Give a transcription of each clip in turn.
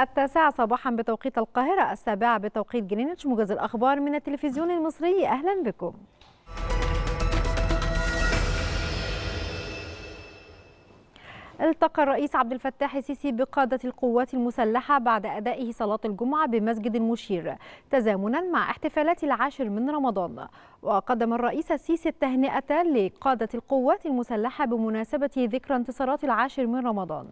التاسعة صباحا بتوقيت القاهرة السابعة بتوقيت جرينتش موجز الأخبار من التلفزيون المصري أهلا بكم التقى الرئيس عبد الفتاح السيسي بقادة القوات المسلحة بعد أدائه صلاة الجمعة بمسجد المشير تزامنا مع احتفالات العاشر من رمضان وقدم الرئيس السيسي التهنئة لقادة القوات المسلحة بمناسبة ذكرى انتصارات العاشر من رمضان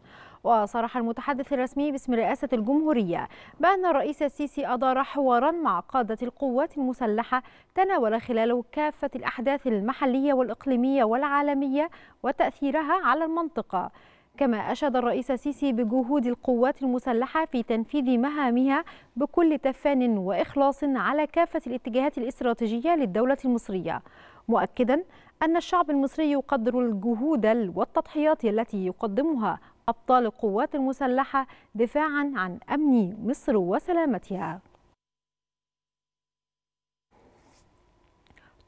وصرح المتحدث الرسمي باسم رئاسة الجمهورية بأن الرئيس السيسي أدار حوارا مع قادة القوات المسلحة تناول خلاله كافة الأحداث المحلية والإقليمية والعالمية وتأثيرها على المنطقة كما أشاد الرئيس السيسي بجهود القوات المسلحة في تنفيذ مهامها بكل تفان وإخلاص على كافة الاتجاهات الاستراتيجية للدولة المصرية مؤكدا أن الشعب المصري يقدر الجهود والتضحيات التي يقدمها أبطال القوات المسلحة دفاعا عن أمن مصر وسلامتها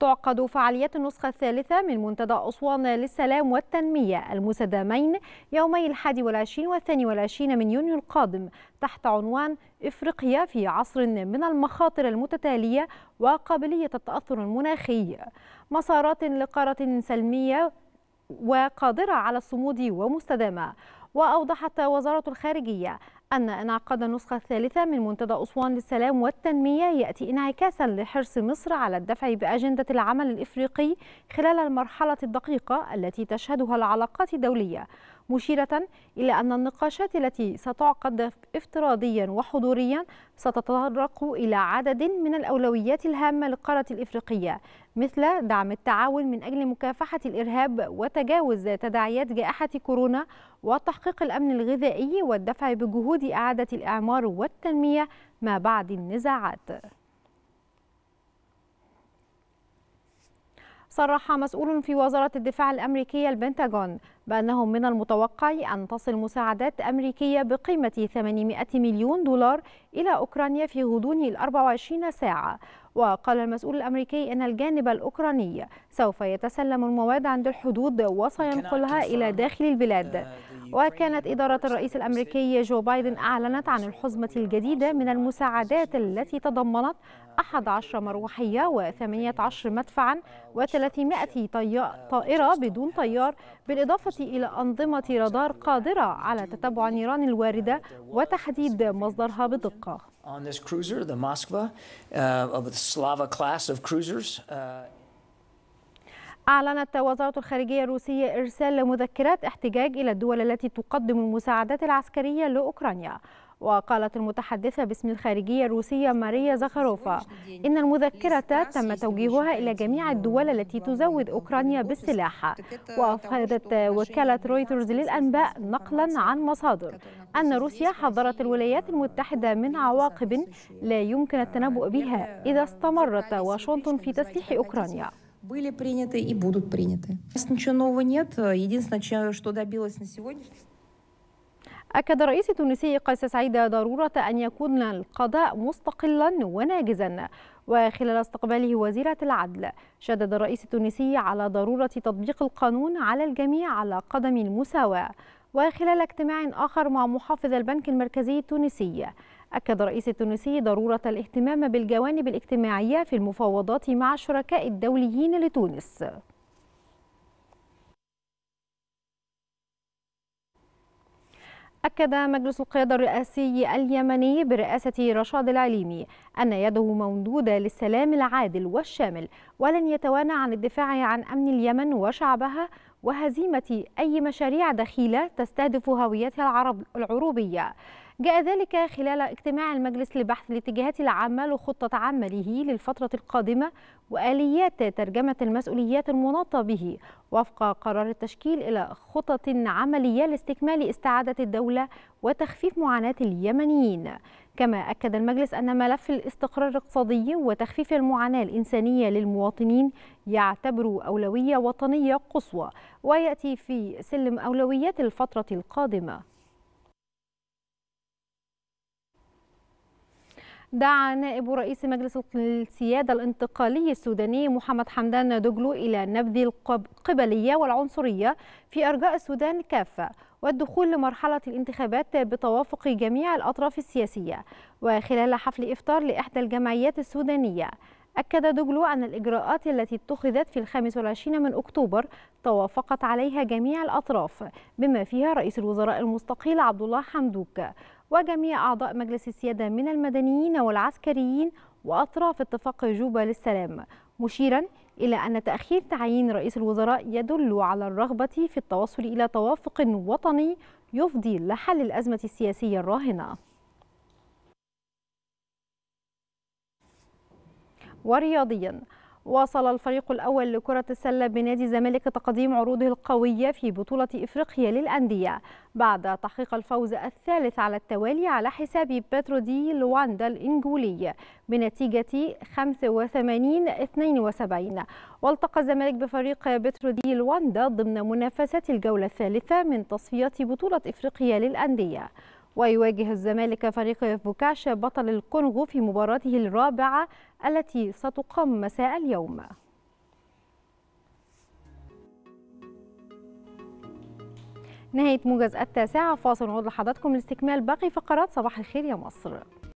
تعقد فعاليات النسخة الثالثة من منتدى أسوان للسلام والتنمية المستدامين يومي الحادي والعشرين والثاني والعشرين من يونيو القادم تحت عنوان إفريقيا في عصر من المخاطر المتتالية وقابلية التأثر المناخي مسارات لقارة سلمية وقادرة على الصمود ومستدامة وأوضحت وزارة الخارجية أن انعقاد النسخة الثالثة من منتدى أسوان للسلام والتنمية يأتي انعكاسا لحرص مصر على الدفع بأجندة العمل الإفريقي خلال المرحلة الدقيقة التي تشهدها العلاقات الدولية مشيرة إلى أن النقاشات التي ستعقد افتراضيا وحضوريا ستتطرق إلى عدد من الأولويات الهامة للقارة الإفريقية مثل دعم التعاون من أجل مكافحة الإرهاب وتجاوز تداعيات جائحة كورونا وتحقيق الأمن الغذائي والدفع بجهود إعادة الإعمار والتنمية ما بعد النزاعات صرح مسؤول في وزارة الدفاع الأمريكية البنتاغون بأنه من المتوقع أن تصل مساعدات أمريكية بقيمة 800 مليون دولار إلى أوكرانيا في غضون ال 24 ساعة وقال المسؤول الأمريكي أن الجانب الأوكراني سوف يتسلم المواد عند الحدود وسينقلها إلى داخل البلاد وكانت إدارة الرئيس الأمريكي جو بايدن أعلنت عن الحزمة الجديدة من المساعدات التي تضمنت 11 مروحية و18 مدفعا و300 طائرة بدون طيار بالإضافة إلى أنظمة رادار قادرة على تتبع النيران الواردة وتحديد مصدرها بدقة uh, uh, أعلنت وزارة الخارجية الروسية إرسال مذكرات احتجاج إلى الدول التي تقدم المساعدات العسكرية لأوكرانيا وقالت المتحدثة باسم الخارجية الروسية ماريا زخاروفا إن المذكرة تم توجيهها إلى جميع الدول التي تزود أوكرانيا بالسلاح وأفادت وكالة رويترز للأنباء نقلا عن مصادر أن روسيا حذرت الولايات المتحدة من عواقب لا يمكن التنبؤ uh, بها إذا استمرت واشنطن في تسليح أوكرانيا были приняты и будут приняты. Ничего нового нет. Единственное, что добилось на сегодняшний أكد الرئيس التونسي قيس سعيد ضرورة أن يكون القضاء مستقلا وناجزا وخلال استقباله وزيرة العدل شدد الرئيس التونسي على ضرورة تطبيق القانون على الجميع على قدم المساواة وخلال اجتماع آخر مع محافظ البنك المركزي التونسي أكد الرئيس التونسي ضرورة الاهتمام بالجوانب الاجتماعية في المفاوضات مع الشركاء الدوليين لتونس أكد مجلس القيادة الرئاسي اليمني برئاسة رشاد العليمي أن يده ممدودة للسلام العادل والشامل ولن يتوانى عن الدفاع عن أمن اليمن وشعبها وهزيمة أي مشاريع دخيلة تستهدف هويتها العرب العروبية جاء ذلك خلال اجتماع المجلس لبحث الاتجاهات العامة لخطة عمله للفترة القادمة وآليات ترجمة المسؤوليات المناطة به وفق قرار التشكيل إلى خطط عملية لاستكمال استعادة الدولة وتخفيف معاناة اليمنيين كما أكد المجلس أن ملف الاستقرار الاقتصادي وتخفيف المعاناة الإنسانية للمواطنين يعتبر أولوية وطنية قصوى ويأتي في سلم أولويات الفترة القادمة دعا نائب رئيس مجلس السيادة الانتقالي السوداني محمد حمدان دوجلو إلى نبذ القبلية والعنصرية في أرجاء السودان كافة والدخول لمرحلة الانتخابات بتوافق جميع الأطراف السياسية وخلال حفل إفطار لإحدى الجمعيات السودانية أكد دوجلو أن الإجراءات التي اتخذت في الخامس والعشرين من أكتوبر توافقت عليها جميع الأطراف بما فيها رئيس الوزراء المستقيل عبد الله حمدوك وجميع أعضاء مجلس السيادة من المدنيين والعسكريين وأطراف اتفاق جوبا للسلام مشيرا إلى أن تأخير تعيين رئيس الوزراء يدل على الرغبة في التوصل إلى توافق وطني يفضي لحل الأزمة السياسية الراهنة ورياضيا واصل الفريق الأول لكرة السلة بنادي الزمالك تقديم عروضه القوية في بطولة إفريقيا للأندية بعد تحقيق الفوز الثالث على التوالي على حساب بيترو دي لواندا الإنجولي بنتيجة 85-72 والتقى الزمالك بفريق بيترو دي لواندا ضمن منافسات الجولة الثالثة من تصفيات بطولة إفريقيا للأندية ويواجه الزمالك فريق بوكاش بطل الكونغو في مباراته الرابعة التي ستقام مساء اليوم نهاية موجز التاسعة فاصل ونعود لحضراتكم لاستكمال باقي فقرات صباح الخير يا مصر